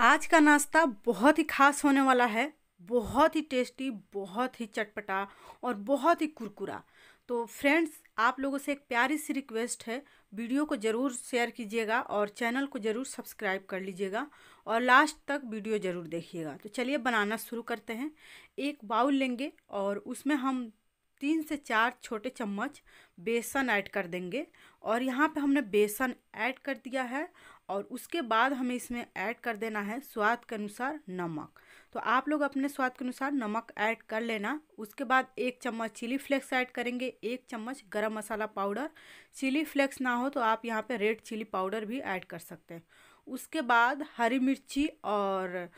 आज का नाश्ता बहुत ही खास होने वाला है बहुत ही टेस्टी बहुत ही चटपटा और बहुत ही कुरकुरा तो फ्रेंड्स आप लोगों से एक प्यारी सी रिक्वेस्ट है वीडियो को ज़रूर शेयर कीजिएगा और चैनल को ज़रूर सब्सक्राइब कर लीजिएगा और लास्ट तक वीडियो ज़रूर देखिएगा तो चलिए बनाना शुरू करते हैं एक बाउल लेंगे और उसमें हम तीन से चार छोटे चम्मच बेसन ऐड कर देंगे और यहाँ पे हमने बेसन ऐड कर दिया है और उसके बाद हमें इसमें ऐड कर देना है स्वाद के अनुसार नमक तो आप लोग अपने स्वाद के अनुसार नमक ऐड कर लेना उसके बाद एक चम्मच चिली फ्लेक्स ऐड करेंगे एक चम्मच गरम मसाला पाउडर चिली फ्लेक्स ना हो तो आप यहाँ पे रेड चिली पाउडर भी ऐड कर सकते हैं उसके बाद हरी मिर्ची और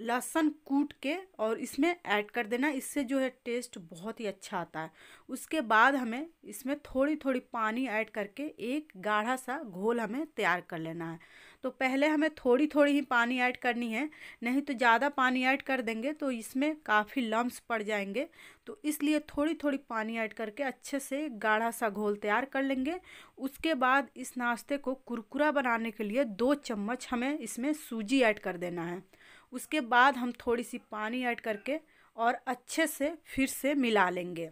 लहसुन कूट के और इसमें ऐड कर देना इससे जो है टेस्ट बहुत ही अच्छा आता है उसके बाद हमें इसमें थोड़ी थोड़ी पानी ऐड करके एक गाढ़ा सा घोल हमें तैयार कर लेना है तो पहले हमें थोड़ी थोड़ी ही पानी ऐड करनी है नहीं तो ज़्यादा पानी ऐड कर देंगे तो इसमें काफ़ी लम्ब पड़ जाएंगे तो इसलिए थोड़ी थोड़ी पानी ऐड करके अच्छे से गाढ़ा सा घोल तैयार कर लेंगे उसके बाद इस नाश्ते को कुरकुरा बनाने के लिए दो चम्मच हमें इसमें सूजी ऐड कर देना है उसके बाद हम थोड़ी सी पानी ऐड करके और अच्छे से फिर से मिला लेंगे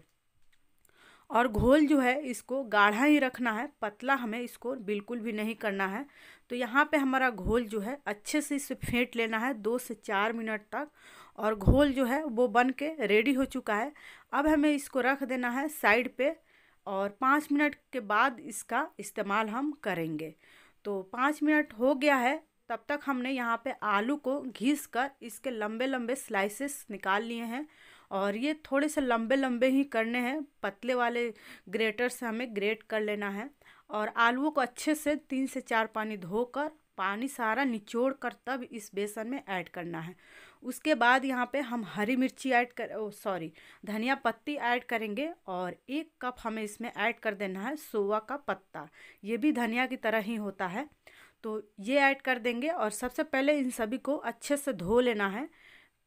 और घोल जो है इसको गाढ़ा ही रखना है पतला हमें इसको बिल्कुल भी नहीं करना है तो यहाँ पे हमारा घोल जो है अच्छे से इसे फेंट लेना है दो से चार मिनट तक और घोल जो है वो बन के रेडी हो चुका है अब हमें इसको रख देना है साइड पे और पाँच मिनट के बाद इसका इस्तेमाल हम करेंगे तो पाँच मिनट हो गया है तब तक हमने यहाँ पे आलू को घिस कर इसके लंबे लंबे स्लाइसेस निकाल लिए हैं और ये थोड़े से लंबे लंबे ही करने हैं पतले वाले ग्रेटर से हमें ग्रेट कर लेना है और आलूओं को अच्छे से तीन से चार पानी धोकर पानी सारा निचोड़ कर तब इस बेसन में ऐड करना है उसके बाद यहाँ पे हम हरी मिर्ची ऐड कर सॉरी धनिया पत्ती ऐड करेंगे और एक कप हमें इसमें ऐड कर देना है सोवा का पत्ता ये भी धनिया की तरह ही होता है तो ये ऐड कर देंगे और सबसे पहले इन सभी को अच्छे से धो लेना है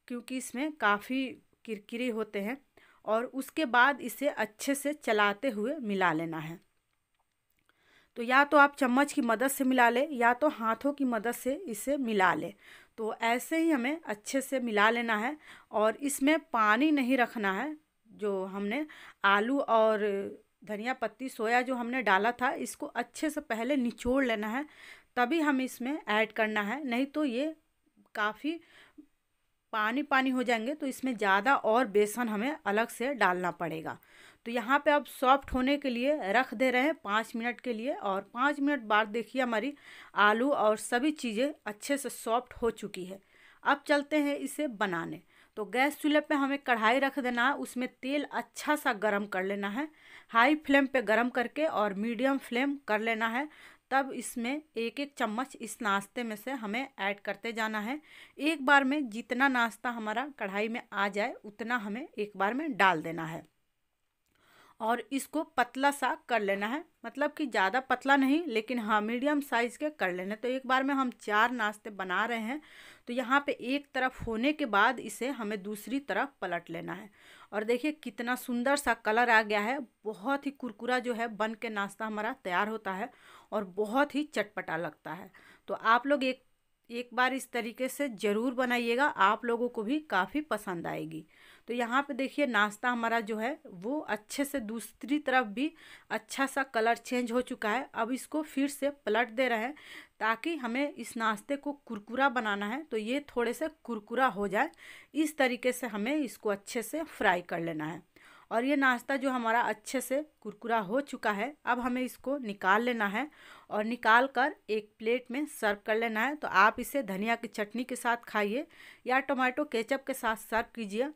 क्योंकि इसमें काफ़ी किरकिरे होते हैं और उसके बाद इसे अच्छे से चलाते हुए मिला लेना है तो या तो आप चम्मच की मदद से मिला लें या तो हाथों की मदद से इसे मिला लें तो ऐसे ही हमें अच्छे से मिला लेना है और इसमें पानी नहीं रखना है जो हमने आलू और धनिया पत्ती सोया जो हमने डाला था इसको अच्छे से पहले निचोड़ लेना है तभी हम इसमें ऐड करना है नहीं तो ये काफ़ी पानी पानी हो जाएंगे तो इसमें ज़्यादा और बेसन हमें अलग से डालना पड़ेगा तो यहाँ पे आप सॉफ्ट होने के लिए रख दे रहे हैं पाँच मिनट के लिए और पाँच मिनट बाद देखिए हमारी आलू और सभी चीज़ें अच्छे से सॉफ्ट हो चुकी है अब चलते हैं इसे बनाने तो गैस चूल्हे पे हमें कढ़ाई रख देना है उसमें तेल अच्छा सा गरम कर लेना है हाई फ्लेम पे गरम करके और मीडियम फ्लेम कर लेना है तब इसमें एक एक चम्मच इस नाश्ते में से हमें ऐड करते जाना है एक बार में जितना नाश्ता हमारा कढ़ाई में आ जाए उतना हमें एक बार में डाल देना है और इसको पतला सा कर लेना है मतलब कि ज़्यादा पतला नहीं लेकिन हाँ मीडियम साइज़ के कर लेना तो एक बार में हम चार नाश्ते बना रहे हैं तो यहाँ पे एक तरफ होने के बाद इसे हमें दूसरी तरफ पलट लेना है और देखिए कितना सुंदर सा कलर आ गया है बहुत ही कुरकुरा जो है बन के नाश्ता हमारा तैयार होता है और बहुत ही चटपटा लगता है तो आप लोग एक एक बार इस तरीके से ज़रूर बनाइएगा आप लोगों को भी काफ़ी पसंद आएगी तो यहाँ पे देखिए नाश्ता हमारा जो है वो अच्छे से दूसरी तरफ भी अच्छा सा कलर चेंज हो चुका है अब इसको फिर से पलट दे रहे हैं ताकि हमें इस नाश्ते को कुरकुरा बनाना है तो ये थोड़े से कुरकुरा हो जाए इस तरीके से हमें इसको अच्छे से फ्राई कर लेना है और ये नाश्ता जो हमारा अच्छे से कुरकुरा हो चुका है अब हमें इसको निकाल लेना है और निकाल कर एक प्लेट में सर्व कर लेना है तो आप इसे धनिया की चटनी के साथ खाइए या टोमेटो केचप के साथ सर्व कीजिए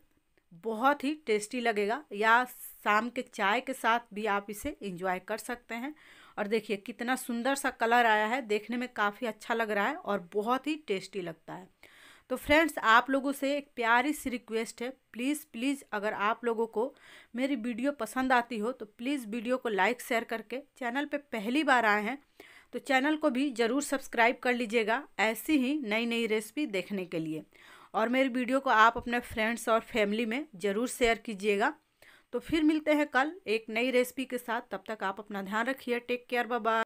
बहुत ही टेस्टी लगेगा या शाम के चाय के साथ भी आप इसे इंजॉय कर सकते हैं और देखिए कितना सुंदर सा कलर आया है देखने में काफ़ी अच्छा लग रहा है और बहुत ही टेस्टी लगता है तो फ्रेंड्स आप लोगों से एक प्यारी सी रिक्वेस्ट है प्लीज़ प्लीज़ अगर आप लोगों को मेरी वीडियो पसंद आती हो तो प्लीज़ वीडियो को लाइक शेयर करके चैनल पे पहली बार आए हैं तो चैनल को भी ज़रूर सब्सक्राइब कर लीजिएगा ऐसी ही नई नई रेसिपी देखने के लिए और मेरी वीडियो को आप अपने फ्रेंड्स और फैमिली में ज़रूर शेयर कीजिएगा तो फिर मिलते हैं कल एक नई रेसिपी के साथ तब तक आप अपना ध्यान रखिए टेक केयर बाबा